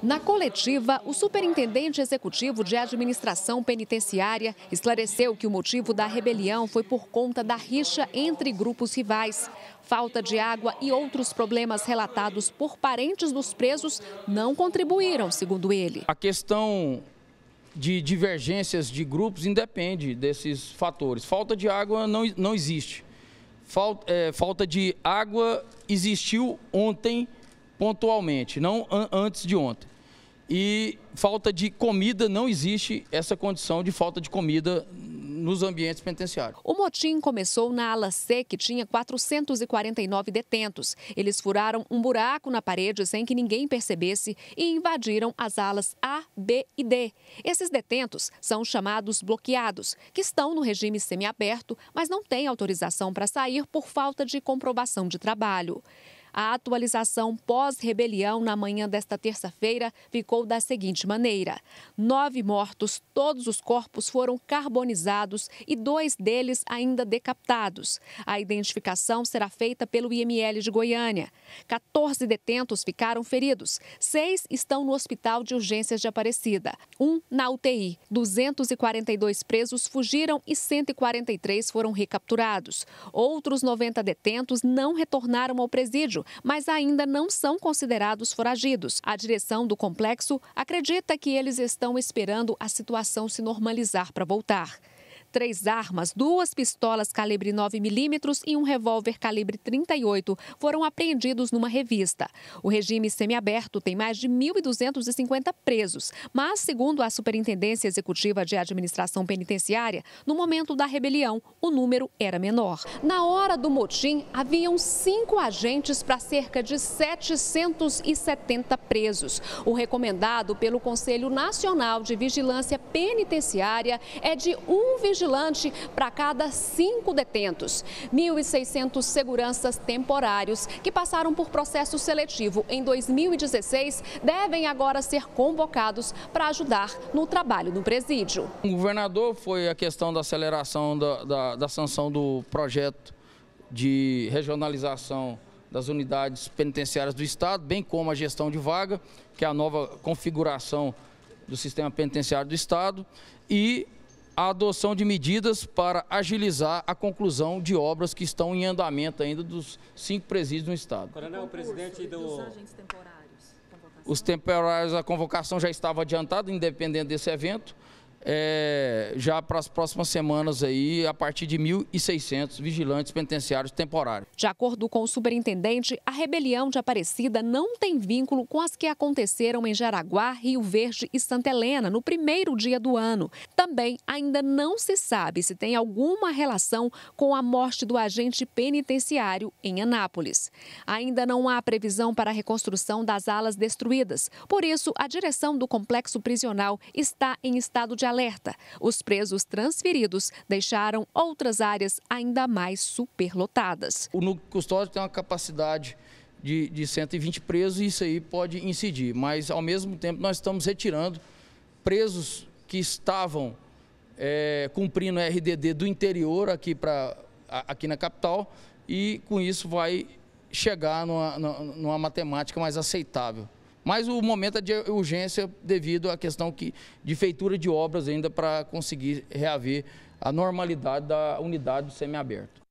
Na coletiva, o superintendente executivo de administração penitenciária esclareceu que o motivo da rebelião foi por conta da rixa entre grupos rivais. Falta de água e outros problemas relatados por parentes dos presos não contribuíram, segundo ele. A questão de divergências de grupos independe desses fatores. Falta de água não, não existe. Falta, é, eh, falta de água existiu ontem pontualmente, não an antes de ontem. E falta de comida, não existe essa condição de falta de comida nos ambientes penitenciários. O motim começou na ala C, que tinha 449 detentos. Eles furaram um buraco na parede sem que ninguém percebesse e invadiram as alas A, B e D. Esses detentos são chamados bloqueados, que estão no regime semiaberto, mas não têm autorização para sair por falta de comprovação de trabalho. A atualização pós-rebelião na manhã desta terça-feira ficou da seguinte maneira: nove mortos, todos os corpos foram carbonizados e dois deles ainda decapitados. A identificação será feita pelo IML de Goiânia. 14 detentos ficaram feridos, seis estão no Hospital de Urgências de Aparecida, um na UTI. 242 presos fugiram e 143 foram recapturados. Outros 90 detentos não retornaram ao presídio mas ainda não são considerados foragidos. A direção do complexo acredita que eles estão esperando a situação se normalizar para voltar. Três armas, duas pistolas calibre 9mm e um revólver calibre 38 foram apreendidos numa revista. O regime semiaberto tem mais de 1.250 presos, mas, segundo a Superintendência Executiva de Administração Penitenciária, no momento da rebelião, o número era menor. Na hora do motim, haviam cinco agentes para cerca de 770 presos. O recomendado pelo Conselho Nacional de Vigilância Penitenciária é de um vigilante vigilante para cada cinco detentos. 1.600 seguranças temporários que passaram por processo seletivo em 2016 devem agora ser convocados para ajudar no trabalho no presídio. O governador foi a questão da aceleração da, da, da sanção do projeto de regionalização das unidades penitenciárias do Estado, bem como a gestão de vaga, que é a nova configuração do sistema penitenciário do Estado, e a adoção de medidas para agilizar a conclusão de obras que estão em andamento ainda dos cinco presídios no Estado. Coronel, o presidente do... Os temporários, a convocação já estava adiantada, independente desse evento é, já para as próximas semanas aí, a partir de 1.600 vigilantes penitenciários temporários. De acordo com o superintendente, a rebelião de Aparecida não tem vínculo com as que aconteceram em Jaraguá, Rio Verde e Santa Helena no primeiro dia do ano. Também ainda não se sabe se tem alguma relação com a morte do agente penitenciário em Anápolis. Ainda não há previsão para a reconstrução das alas destruídas, por isso a direção do complexo prisional está em estado de alerta alerta. Os presos transferidos deixaram outras áreas ainda mais superlotadas. O núcleo custódio tem uma capacidade de, de 120 presos e isso aí pode incidir, mas ao mesmo tempo nós estamos retirando presos que estavam é, cumprindo RDD do interior aqui, pra, aqui na capital e com isso vai chegar numa, numa matemática mais aceitável. Mas o momento é de urgência devido à questão que, de feitura de obras ainda para conseguir reaver a normalidade da unidade do semiaberto.